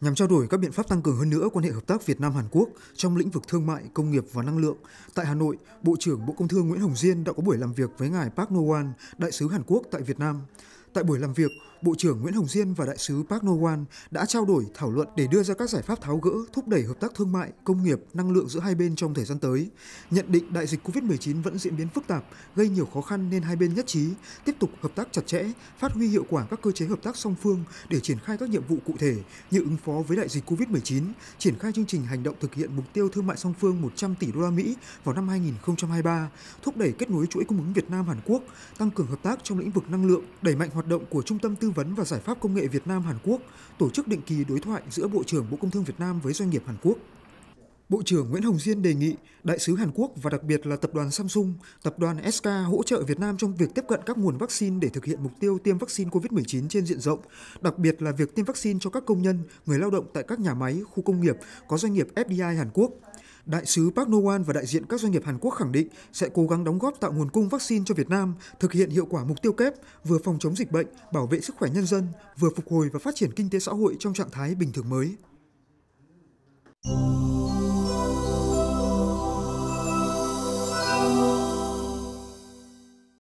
nhằm trao đổi các biện pháp tăng cường hơn nữa quan hệ hợp tác Việt Nam Hàn Quốc trong lĩnh vực thương mại, công nghiệp và năng lượng. Tại Hà Nội, Bộ trưởng Bộ Công Thương Nguyễn Hồng Diên đã có buổi làm việc với ngài Park Nowan, đại sứ Hàn Quốc tại Việt Nam. Tại buổi làm việc, Bộ trưởng Nguyễn Hồng Diên và Đại sứ Park Nowan đã trao đổi, thảo luận để đưa ra các giải pháp tháo gỡ, thúc đẩy hợp tác thương mại, công nghiệp, năng lượng giữa hai bên trong thời gian tới. Nhận định đại dịch COVID-19 vẫn diễn biến phức tạp, gây nhiều khó khăn nên hai bên nhất trí tiếp tục hợp tác chặt chẽ, phát huy hiệu quả các cơ chế hợp tác song phương để triển khai các nhiệm vụ cụ thể như ứng phó với đại dịch COVID-19, triển khai chương trình hành động thực hiện mục tiêu thương mại song phương 100 tỷ đô la Mỹ vào năm 2023, thúc đẩy kết nối chuỗi cung ứng Việt Nam Hàn Quốc, tăng cường hợp tác trong lĩnh vực năng lượng, đẩy mạnh hoạt động của Trung tâm Tư vấn và Giải pháp Công nghệ Việt Nam Hàn Quốc tổ chức định kỳ đối thoại giữa Bộ trưởng Bộ Công Thương Việt Nam với doanh nghiệp Hàn Quốc. Bộ trưởng Nguyễn Hồng Diên đề nghị Đại sứ Hàn Quốc và đặc biệt là Tập đoàn Samsung, Tập đoàn SK hỗ trợ Việt Nam trong việc tiếp cận các nguồn vaccine để thực hiện mục tiêu tiêm vaccine COVID-19 trên diện rộng, đặc biệt là việc tiêm vaccine cho các công nhân, người lao động tại các nhà máy, khu công nghiệp có doanh nghiệp FDI Hàn Quốc – Đại sứ Park Nowan và đại diện các doanh nghiệp Hàn Quốc khẳng định sẽ cố gắng đóng góp tạo nguồn cung vaccine cho Việt Nam, thực hiện hiệu quả mục tiêu kép vừa phòng chống dịch bệnh, bảo vệ sức khỏe nhân dân, vừa phục hồi và phát triển kinh tế xã hội trong trạng thái bình thường mới.